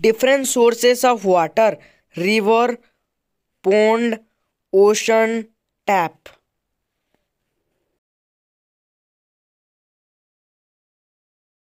different sources of water river pond ocean tap